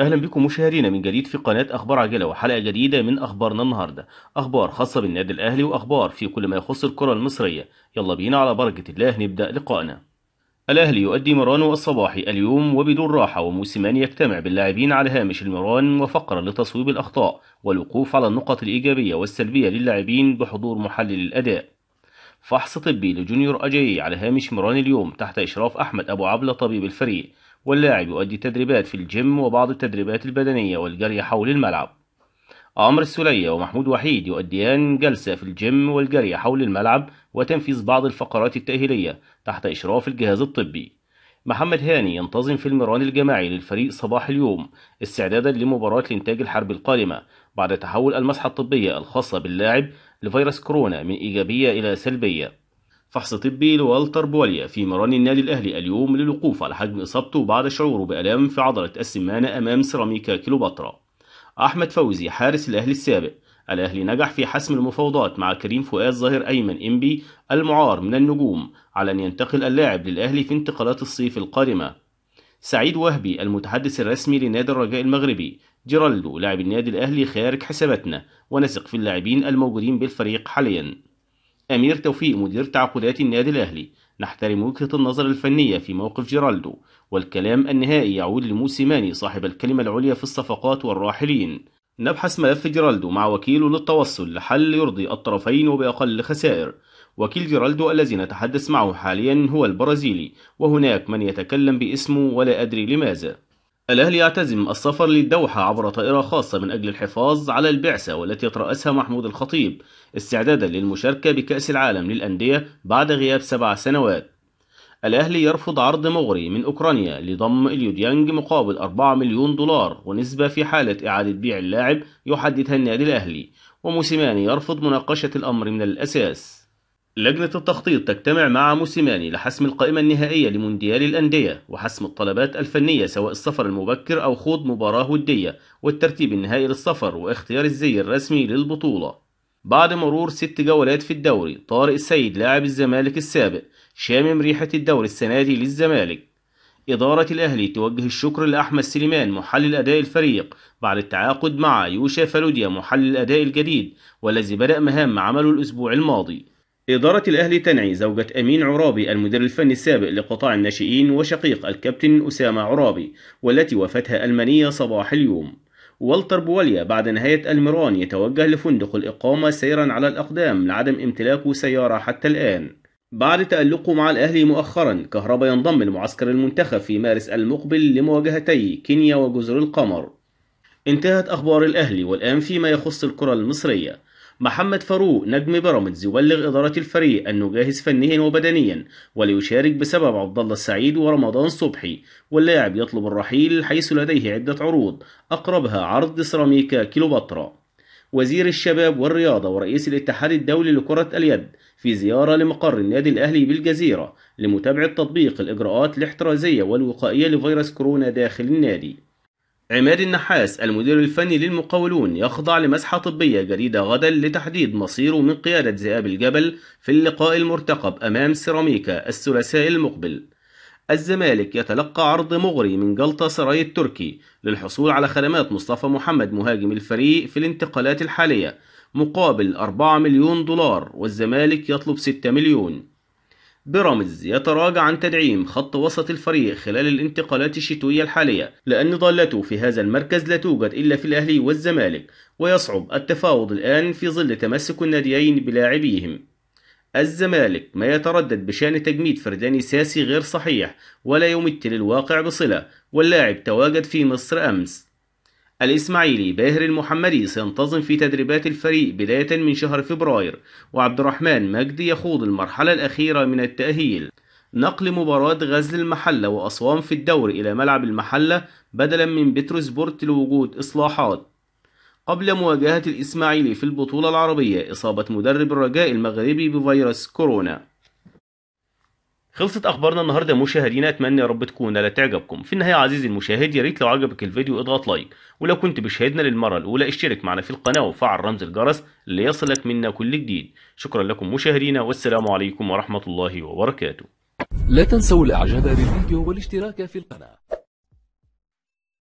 أهلا بكم مشاهدينا من جديد في قناة أخبار عاجلة وحلقة جديدة من أخبارنا النهاردة أخبار خاصة بالنادي الأهلي وأخبار في كل ما يخص الكرة المصرية يلا بينا على بركة الله نبدأ لقائنا الأهلي يؤدي مرانو الصباحي اليوم وبدون راحة وموسمان يجتمع باللاعبين على هامش المران وفقرة لتصويب الأخطاء والوقوف على النقط الإيجابية والسلبية للاعبين بحضور محلل الأداء فحص طبي لجونيور أجاي على هامش مران اليوم تحت إشراف أحمد أبو عبلة طبيب الفريق واللاعب يؤدي تدريبات في الجيم وبعض التدريبات البدنية والجري حول الملعب عمرو السلية ومحمود وحيد يؤديان جلسة في الجيم والجري حول الملعب وتنفيذ بعض الفقرات التأهيلية تحت إشراف الجهاز الطبي محمد هاني ينتظم في المران الجماعي للفريق صباح اليوم استعدادا لمباراة الانتاج الحرب القادمة بعد تحول المسحة الطبية الخاصة باللاعب لفيروس كورونا من إيجابية إلى سلبية فحص طبي لوالتر بواليا في مران النادي الأهلي اليوم للوقوف على حجم إصابته بعد شعوره بألام في عضلة السمانة أمام سيراميكا كيلوباترا. أحمد فوزي حارس الأهلي السابق الأهلي نجح في حسم المفاوضات مع كريم فؤاد ظاهر أيمن إمبي المعار من النجوم على أن ينتقل اللاعب للأهلي في انتقالات الصيف القادمة. سعيد وهبي المتحدث الرسمي لنادي الرجاء المغربي جيرالدو لاعب النادي الأهلي خارج حساباتنا ونثق في اللاعبين الموجودين بالفريق حالياً. أمير توفيق مدير تعاقدات النادي الأهلي نحترم وجهة النظر الفنية في موقف جيرالدو والكلام النهائي يعود لموسيماني صاحب الكلمة العليا في الصفقات والراحلين نبحث ملف جيرالدو مع وكيله للتوصل لحل يرضي الطرفين وبأقل خسائر وكيل جيرالدو الذي نتحدث معه حاليا هو البرازيلي وهناك من يتكلم باسمه ولا أدري لماذا الأهلي يعتزم السفر للدوحة عبر طائرة خاصة من أجل الحفاظ على البعثة والتي يترأسها محمود الخطيب استعدادا للمشاركة بكأس العالم للأندية بعد غياب سبع سنوات الأهلي يرفض عرض مغري من أوكرانيا لضم اليوديانج مقابل 4 مليون دولار ونسبة في حالة إعادة بيع اللاعب يحددها النادي الأهلي وموسيماني يرفض مناقشة الأمر من الأساس لجنة التخطيط تجتمع مع موسيماني لحسم القائمة النهائية لمونديال الأندية وحسم الطلبات الفنية سواء السفر المبكر أو خوض مباراة ودية والترتيب النهائي للسفر واختيار الزي الرسمي للبطولة بعد مرور ست جولات في الدوري طارق السيد لاعب الزمالك السابق شامم ريحة الدوري السنة دي للزمالك إدارة الأهلي توجه الشكر لأحمد سليمان محلل أداء الفريق بعد التعاقد مع يوشا فالوديا محلل الأداء الجديد والذي بدأ مهام عمله الأسبوع الماضي إدارة الأهلي تنعي زوجة أمين عرابي المدير الفني السابق لقطاع الناشئين وشقيق الكابتن أسامة عرابي والتي وفتها ألمانية صباح اليوم والتر بواليا بعد نهاية المران يتوجه لفندق الإقامة سيرا على الأقدام لعدم امتلاكه سيارة حتى الآن بعد تألقه مع الأهلي مؤخرا كهربا ينضم لمعسكر المنتخب في مارس المقبل لمواجهتي كينيا وجزر القمر انتهت أخبار الأهلي والآن فيما يخص الكرة المصرية محمد فاروق نجم بيراميدز يبلغ إدارة الفريق أنه جاهز فنيا وبدنيا وليشارك بسبب عبد الله السعيد ورمضان صبحي واللاعب يطلب الرحيل حيث لديه عدة عروض أقربها عرض سيراميكا كيلوباترا وزير الشباب والرياضة ورئيس الاتحاد الدولي لكرة اليد في زيارة لمقر النادي الأهلي بالجزيرة لمتابعة تطبيق الإجراءات الاحترازية والوقائية لفيروس كورونا داخل النادي عماد النحاس المدير الفني للمقاولون يخضع لمسحة طبية جديدة غدا لتحديد مصيره من قيادة ذئاب الجبل في اللقاء المرتقب أمام سيراميكا الثلاثاء المقبل الزمالك يتلقى عرض مغري من جلطة سراي التركي للحصول على خدمات مصطفى محمد مهاجم الفريق في الانتقالات الحالية مقابل 4 مليون دولار والزمالك يطلب 6 مليون بيراميدز يتراجع عن تدعيم خط وسط الفريق خلال الانتقالات الشتوية الحالية لأن ضالته في هذا المركز لا توجد إلا في الأهلي والزمالك ويصعب التفاوض الآن في ظل تمسك الناديين بلاعبيهم الزمالك ما يتردد بشأن تجميد فرداني ساسي غير صحيح ولا يمثل الواقع بصلة واللاعب تواجد في مصر أمس الإسماعيلي باهر المحمدي سينتظم في تدريبات الفريق بداية من شهر فبراير وعبد الرحمن مجدي يخوض المرحلة الأخيرة من التأهيل نقل مباراة غزل المحلة وأسوان في الدور إلى ملعب المحلة بدلا من بتروسبورت لوجود إصلاحات قبل مواجهة الإسماعيلي في البطولة العربية إصابة مدرب الرجاء المغربي بفيروس كورونا خلصت اخبارنا النهارده مشاهدينا اتمنى يا رب تكون لا تعجبكم في النهايه عزيزي المشاهد يا ريت لو عجبك الفيديو اضغط لايك ولو كنت بشاهدنا للمره الاولى اشترك معنا في القناه وفعل رمز الجرس ليصلك منا كل جديد شكرا لكم مشاهدينا والسلام عليكم ورحمه الله وبركاته لا تنسوا الاعجاب بالفيديو والاشتراك في القناه